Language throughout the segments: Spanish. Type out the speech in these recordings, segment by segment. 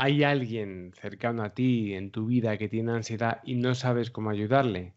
¿Hay alguien cercano a ti en tu vida que tiene ansiedad y no sabes cómo ayudarle?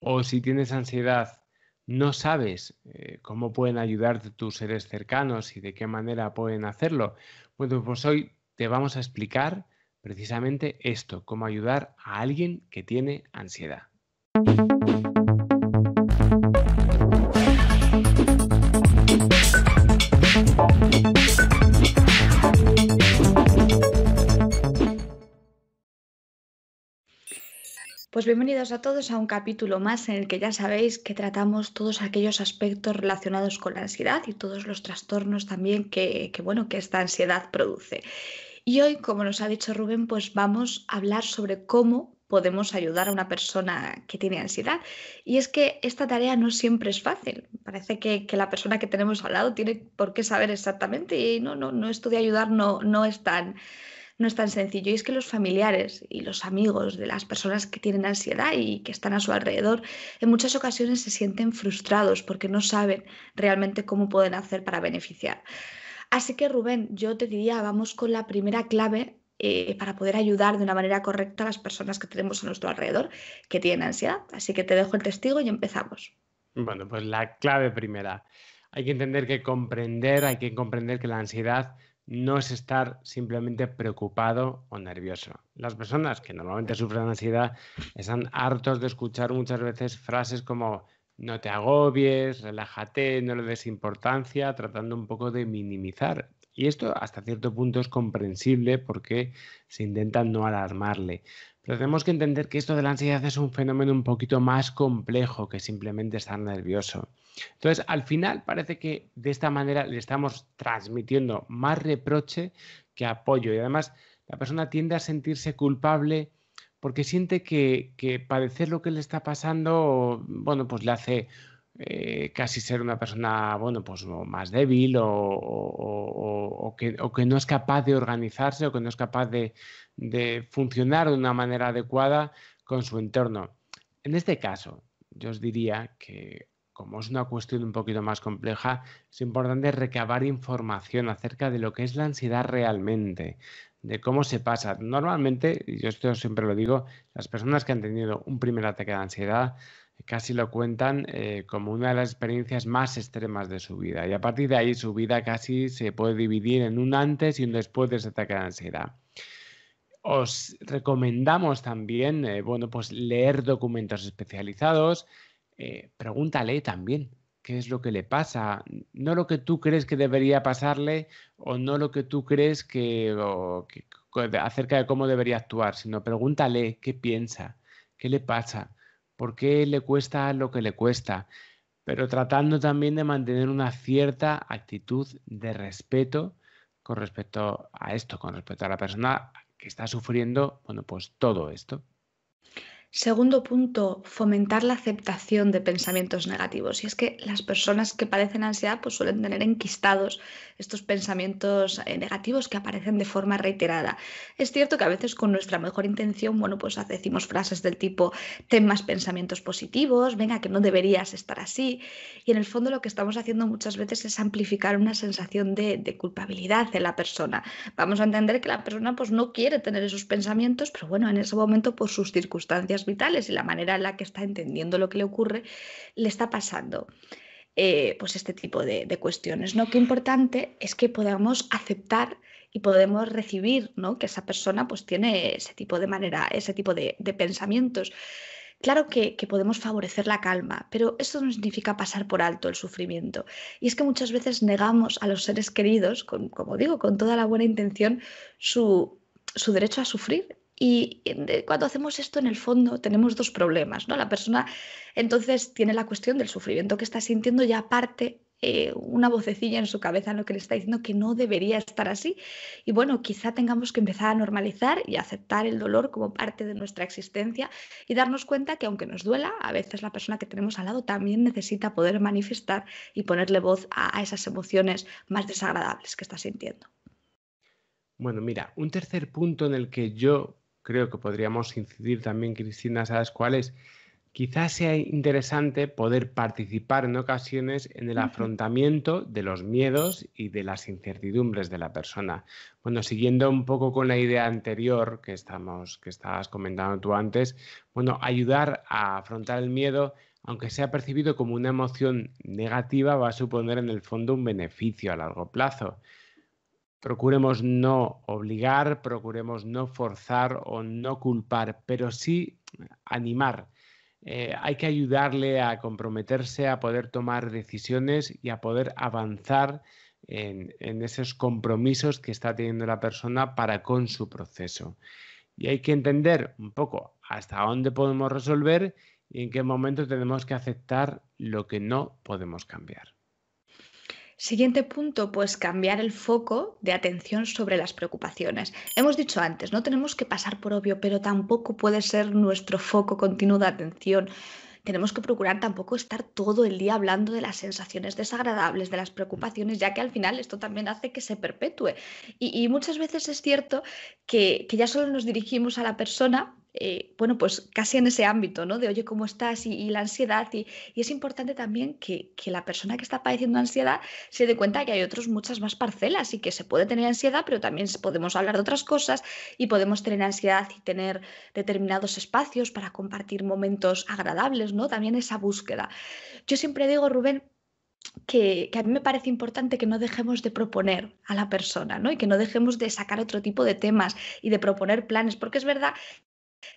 O si tienes ansiedad, no sabes eh, cómo pueden ayudarte tus seres cercanos y de qué manera pueden hacerlo. Bueno, pues hoy te vamos a explicar precisamente esto, cómo ayudar a alguien que tiene ansiedad. Pues bienvenidos a todos a un capítulo más en el que ya sabéis que tratamos todos aquellos aspectos relacionados con la ansiedad y todos los trastornos también que, bueno, que esta ansiedad produce. Y hoy, como nos ha dicho Rubén, pues vamos a hablar sobre cómo podemos ayudar a una persona que tiene ansiedad. Y es que esta tarea no siempre es fácil. Parece que, la persona que tenemos al lado tiene por qué saber exactamente y no, no, no esto de ayudar no, no es tan no es tan sencillo. Y es que los familiares y los amigos de las personas que tienen ansiedad y que están a su alrededor, en muchas ocasiones se sienten frustrados porque no saben realmente cómo pueden hacer para beneficiar. Así que Rubén, yo te diría, vamos con la primera clave eh, para poder ayudar de una manera correcta a las personas que tenemos a nuestro alrededor que tienen ansiedad. Así que te dejo el testigo y empezamos. Bueno, pues la clave primera. Hay que entender que comprender, hay que comprender que la ansiedad no es estar simplemente preocupado o nervioso. Las personas que normalmente sufren ansiedad están hartos de escuchar muchas veces frases como no te agobies, relájate, no le des importancia, tratando un poco de minimizar y esto hasta cierto punto es comprensible porque se intenta no alarmarle. Pero tenemos que entender que esto de la ansiedad es un fenómeno un poquito más complejo que simplemente estar nervioso. Entonces, al final parece que de esta manera le estamos transmitiendo más reproche que apoyo. Y además, la persona tiende a sentirse culpable porque siente que, que padecer lo que le está pasando, bueno, pues le hace eh, casi ser una persona, bueno, pues más débil o, que, no es capaz de organizarse o que no es capaz de, de, funcionar de una manera adecuada con su entorno. En este caso, yo os diría que como es una cuestión un poquito más compleja, es importante recabar información acerca de lo que es la ansiedad realmente, de cómo se pasa. Normalmente, y yo esto siempre lo digo, las personas que han tenido un primer ataque de ansiedad casi lo cuentan eh, como una de las experiencias más extremas de su vida. Y a partir de ahí su vida casi se puede dividir en un antes y un después de ese ataque de ansiedad. Os recomendamos también, eh, bueno, pues leer documentos especializados. Eh, pregúntale también qué es lo que le pasa, no lo que tú crees que debería pasarle o no lo que tú crees que acerca de cómo debería actuar, sino pregúntale qué piensa, qué le pasa por qué le cuesta lo que le cuesta, pero tratando también de mantener una cierta actitud de respeto con respecto a esto, con respecto a la persona que está sufriendo, bueno, pues todo esto. Segundo punto, fomentar la aceptación de pensamientos negativos. Y es que las personas que padecen ansiedad pues, suelen tener enquistados estos pensamientos eh, negativos que aparecen de forma reiterada. Es cierto que a veces con nuestra mejor intención, bueno, pues decimos frases del tipo, ten más pensamientos positivos, venga, que no deberías estar así. Y en el fondo lo que estamos haciendo muchas veces es amplificar una sensación de, de culpabilidad en la persona. Vamos a entender que la persona pues, no quiere tener esos pensamientos, pero bueno, en ese momento por sus circunstancias vitales y la manera en la que está entendiendo lo que le ocurre, le está pasando. Eh, pues este tipo de, cuestiones, ¿no? Qué importante es que podamos aceptar y podemos recibir, Que esa persona pues tiene ese tipo de manera, ese tipo de, pensamientos. Claro que, podemos favorecer la calma, pero eso no significa pasar por alto el sufrimiento. Y es que muchas veces negamos a los seres queridos, como digo, con toda la buena intención, su, su derecho a sufrir y eh, cuando hacemos esto, en el fondo, tenemos dos problemas, ¿no? La persona entonces tiene la cuestión del sufrimiento que está sintiendo y aparte eh, una vocecilla en su cabeza en lo que le está diciendo que no debería estar así. Y bueno, quizá tengamos que empezar a normalizar y aceptar el dolor como parte de nuestra existencia y darnos cuenta que aunque nos duela, a veces la persona que tenemos al lado también necesita poder manifestar y ponerle voz a esas emociones más desagradables que está sintiendo. Bueno, mira, un tercer punto en el que yo creo que podríamos incidir también, Cristina, a las cuales Quizás sea interesante poder participar en ocasiones en el afrontamiento de los miedos y de las incertidumbres de la persona. Bueno, siguiendo un poco con la idea anterior que, estamos, que estabas comentando tú antes, bueno, ayudar a afrontar el miedo aunque sea percibido como una emoción negativa, va a suponer en el fondo un beneficio a largo plazo procuremos no obligar, procuremos no forzar o no culpar, pero sí animar. Eh, hay que ayudarle a comprometerse a poder tomar decisiones y a poder avanzar en, esos compromisos que está teniendo la persona para con su proceso. Y hay que entender un poco hasta dónde podemos resolver y en qué momento tenemos que aceptar lo que no podemos cambiar. Siguiente punto, pues cambiar el foco de atención sobre las preocupaciones. Hemos dicho antes, no tenemos que pasar por obvio, pero tampoco puede ser nuestro foco continuo de atención. Tenemos que procurar tampoco estar todo el día hablando de las sensaciones desagradables, de las preocupaciones, ya que al final esto también hace que se perpetúe. Y, muchas veces es cierto que ya solo nos dirigimos a la persona eh, bueno, pues casi en ese ámbito, ¿no? De oye, ¿cómo estás? Y, la ansiedad. Y, es importante también que, la persona que está padeciendo ansiedad se dé cuenta que hay otras muchas más parcelas y que se puede tener ansiedad, pero también podemos hablar de otras cosas y podemos tener ansiedad y tener determinados espacios para compartir momentos agradables, ¿no? También esa búsqueda. Yo siempre digo, Rubén, que, que, a mí me parece importante que no dejemos de proponer a la persona, ¿no? Y que no dejemos de sacar otro tipo de temas y de proponer planes, porque es verdad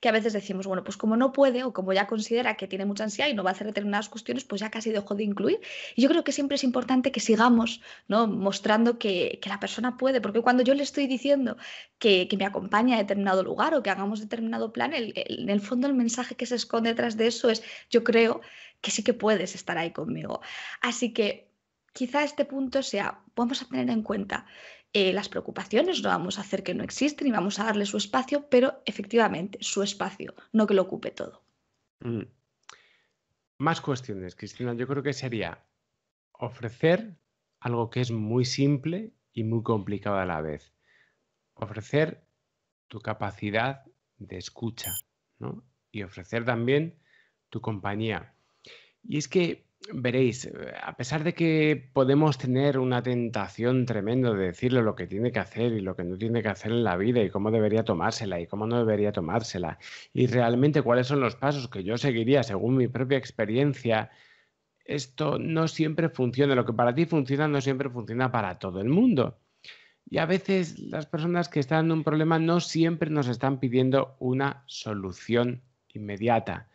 que a veces decimos, bueno, pues como no puede o como ya considera que tiene mucha ansiedad y no va a hacer determinadas cuestiones, pues ya casi dejo de incluir. Y yo creo que siempre es importante que sigamos mostrando que, la persona puede, porque cuando yo le estoy diciendo que, me acompaña a determinado lugar o que hagamos determinado plan, en el fondo el mensaje que se esconde detrás de eso es, yo creo que sí que puedes estar ahí conmigo. Así que quizá este punto sea, vamos a tener en cuenta eh, las preocupaciones, no vamos a hacer que no existen y vamos a darle su espacio, pero efectivamente, su espacio, no que lo ocupe todo. Mm. Más cuestiones, Cristina. Yo creo que sería ofrecer algo que es muy simple y muy complicado a la vez. Ofrecer tu capacidad de escucha y ofrecer también tu compañía. Y es que veréis, a pesar de que podemos tener una tentación tremenda de decirle lo que tiene que hacer y lo que no tiene que hacer en la vida y cómo debería tomársela y cómo no debería tomársela y realmente cuáles son los pasos que yo seguiría según mi propia experiencia, esto no siempre funciona. Lo que para ti funciona no siempre funciona para todo el mundo. Y a veces las personas que están en un problema no siempre nos están pidiendo una solución inmediata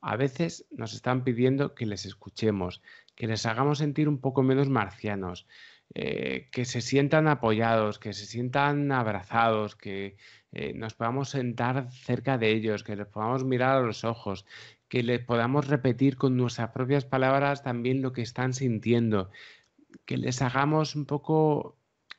a veces nos están pidiendo que les escuchemos, que les hagamos sentir un poco menos marcianos, eh, que se sientan apoyados, que se sientan abrazados, que eh, nos podamos sentar cerca de ellos, que les podamos mirar a los ojos, que les podamos repetir con nuestras propias palabras también lo que están sintiendo, que les hagamos un poco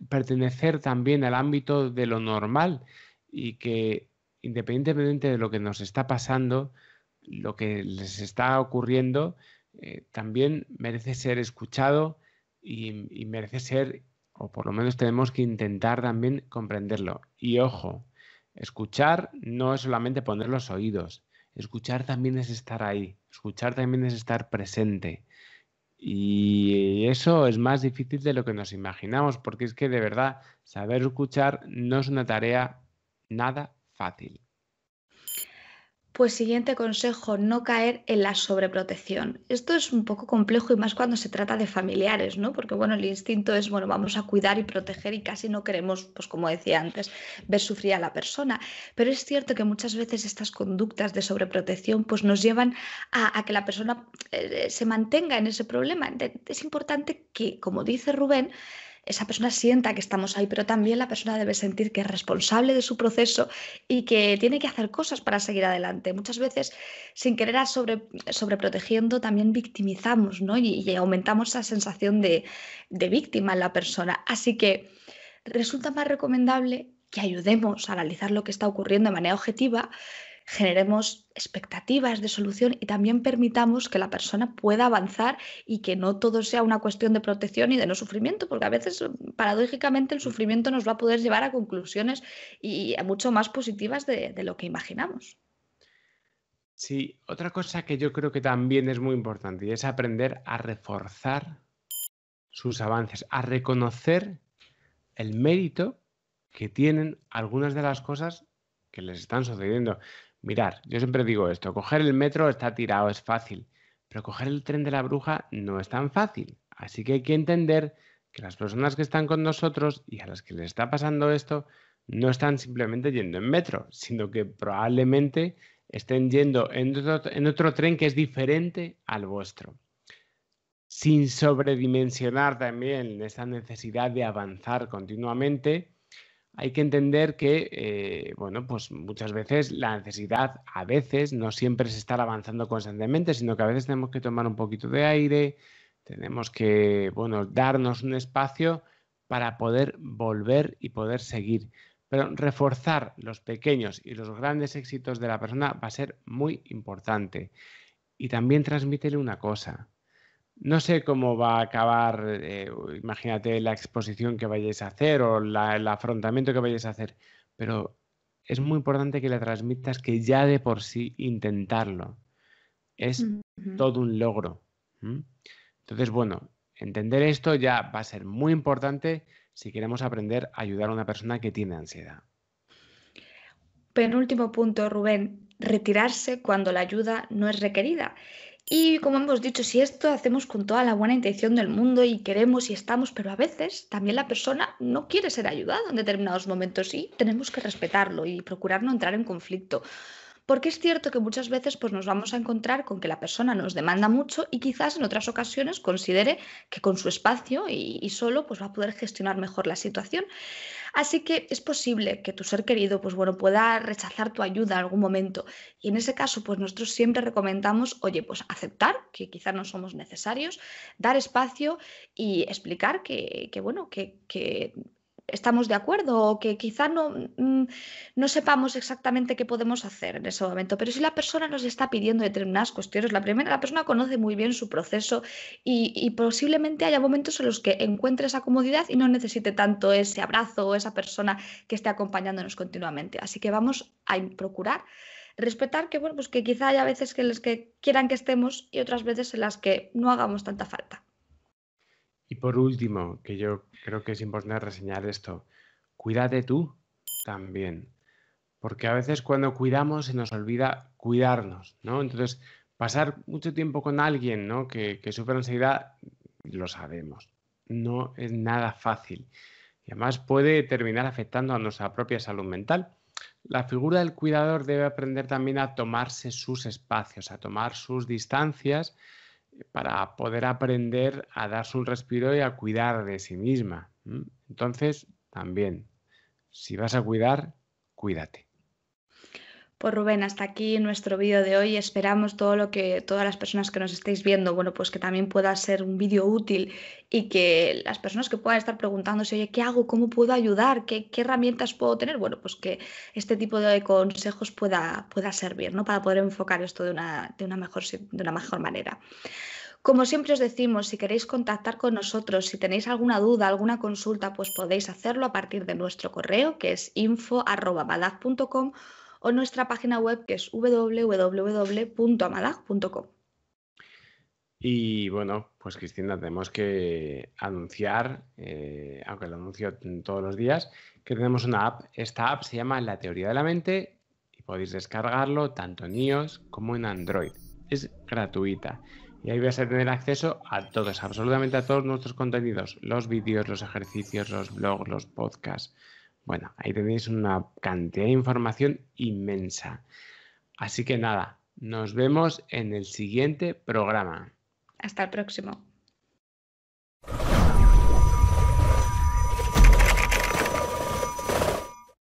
pertenecer también al ámbito de lo normal y que independientemente de lo que nos está pasando, lo que les está ocurriendo eh, también merece ser escuchado y merece ser, o por lo menos tenemos que intentar también comprenderlo. Y ojo, escuchar no es solamente poner los oídos, escuchar también es estar ahí, escuchar también es estar presente. Y eso es más difícil de lo que nos imaginamos, porque es que de verdad saber escuchar no es una tarea nada fácil. Pues siguiente consejo, no caer en la sobreprotección. Esto es un poco complejo y más cuando se trata de familiares, ¿no? Porque bueno, el instinto es, bueno, vamos a cuidar y proteger y casi no queremos, pues como decía antes, ver sufrir a la persona. Pero es cierto que muchas veces estas conductas de sobreprotección pues nos llevan a, que la persona eh, se mantenga en ese problema. Es importante que, como dice Rubén, esa persona sienta que estamos ahí, pero también la persona debe sentir que es responsable de su proceso y que tiene que hacer cosas para seguir adelante. Muchas veces, sin querer sobreprotegiendo, también victimizamos ¿no? y, aumentamos esa sensación de víctima en la persona. Así que resulta más recomendable que ayudemos a analizar lo que está ocurriendo de manera objetiva generemos expectativas de solución y también permitamos que la persona pueda avanzar y que no todo sea una cuestión de protección y de no sufrimiento, porque a veces paradójicamente el mm. sufrimiento nos va a poder llevar a conclusiones y a mucho más positivas de, de lo que imaginamos. Sí, otra cosa que yo creo que también es muy importante y es aprender a reforzar sus avances, a reconocer el mérito que tienen algunas de las cosas que les están sucediendo. Mirar, yo siempre digo esto, coger el metro está tirado, es fácil, pero coger el tren de la bruja no es tan fácil. Así que hay que entender que las personas que están con nosotros y a las que les está pasando esto no están simplemente yendo en metro, sino que probablemente estén yendo en otro, en otro tren que es diferente al vuestro. Sin sobredimensionar también esa necesidad de avanzar continuamente, hay que entender que, eh, bueno, pues muchas veces la necesidad, a veces, no siempre es estar avanzando constantemente, sino que a veces tenemos que tomar un poquito de aire, tenemos que, bueno, darnos un espacio para poder volver y poder seguir. Pero reforzar los pequeños y los grandes éxitos de la persona va a ser muy importante. Y también transmítele una cosa, no sé cómo va a acabar, eh, imagínate la exposición que vayáis a hacer o el afrontamiento que vayáis a hacer, pero es muy importante que le transmitas que ya de por sí intentarlo es todo un logro. Entonces, bueno, entender esto ya va a ser muy importante si queremos aprender a ayudar a una persona que tiene ansiedad. Penúltimo punto, Rubén, retirarse cuando la ayuda no es requerida. Y como hemos dicho, si esto hacemos con toda la buena intención del mundo y queremos y estamos, pero a veces también la persona no quiere ser ayudada en determinados momentos y tenemos que respetarlo y procurar no entrar en conflicto. Porque es cierto que muchas veces pues, nos vamos a encontrar con que la persona nos demanda mucho y quizás en otras ocasiones considere que con su espacio y, solo pues, va a poder gestionar mejor la situación. Así que es posible que tu ser querido pues, bueno, pueda rechazar tu ayuda en algún momento. Y en ese caso, pues nosotros siempre recomendamos, oye, pues aceptar que quizás no somos necesarios, dar espacio y explicar que, que bueno, que, que estamos de acuerdo o que quizá no, mm, no sepamos exactamente qué podemos hacer en ese momento. Pero si la persona nos está pidiendo determinadas cuestiones, la primera, la persona conoce muy bien su proceso y, posiblemente haya momentos en los que encuentre esa comodidad y no necesite tanto ese abrazo o esa persona que esté acompañándonos continuamente. Así que vamos a procurar respetar que bueno, pues que quizá haya veces que las que quieran que estemos y otras veces en las que no hagamos tanta falta. Y por último, que yo creo que es importante reseñar esto, cuídate tú también. Porque a veces cuando cuidamos se nos olvida cuidarnos, ¿no? Entonces, pasar mucho tiempo con alguien, ¿no? Que, que sufre ansiedad, lo sabemos. No es nada fácil. Y además puede terminar afectando a nuestra propia salud mental. La figura del cuidador debe aprender también a tomarse sus espacios, a tomar sus distancias eh, para poder aprender a darse un respiro y a cuidar de sí misma. Entonces, también, si vas a cuidar, cuídate. Pues Rubén, hasta aquí nuestro vídeo de hoy. Esperamos todo lo que todas las personas que nos estéis viendo, bueno, pues que también pueda ser un vídeo útil y que las personas que puedan estar preguntándose, oye, ¿qué hago? ¿Cómo puedo ayudar? ¿Qué, herramientas puedo tener? Bueno, pues que este tipo de consejos pueda, pueda servir, ¿no? Para poder enfocar esto de una, de una, mejor, de una mejor manera. Como siempre os decimos, si queréis contactar con nosotros, si tenéis alguna duda, alguna consulta, pues podéis hacerlo a partir de nuestro correo, que es info.badaz.com o nuestra página web que es www.amadag.com. Y bueno, pues Cristina, tenemos que anunciar, eh, aunque lo anuncio todos los días, que tenemos una app. Esta app se llama La Teoría de la Mente y podéis descargarlo tanto en iOS como en Android. Es gratuita y ahí vais a tener acceso a todos, absolutamente a todos nuestros contenidos, los vídeos, los ejercicios, los blogs, los podcasts, bueno, ahí tenéis una cantidad de información inmensa. Así que nada, nos vemos en el siguiente programa. Hasta el próximo.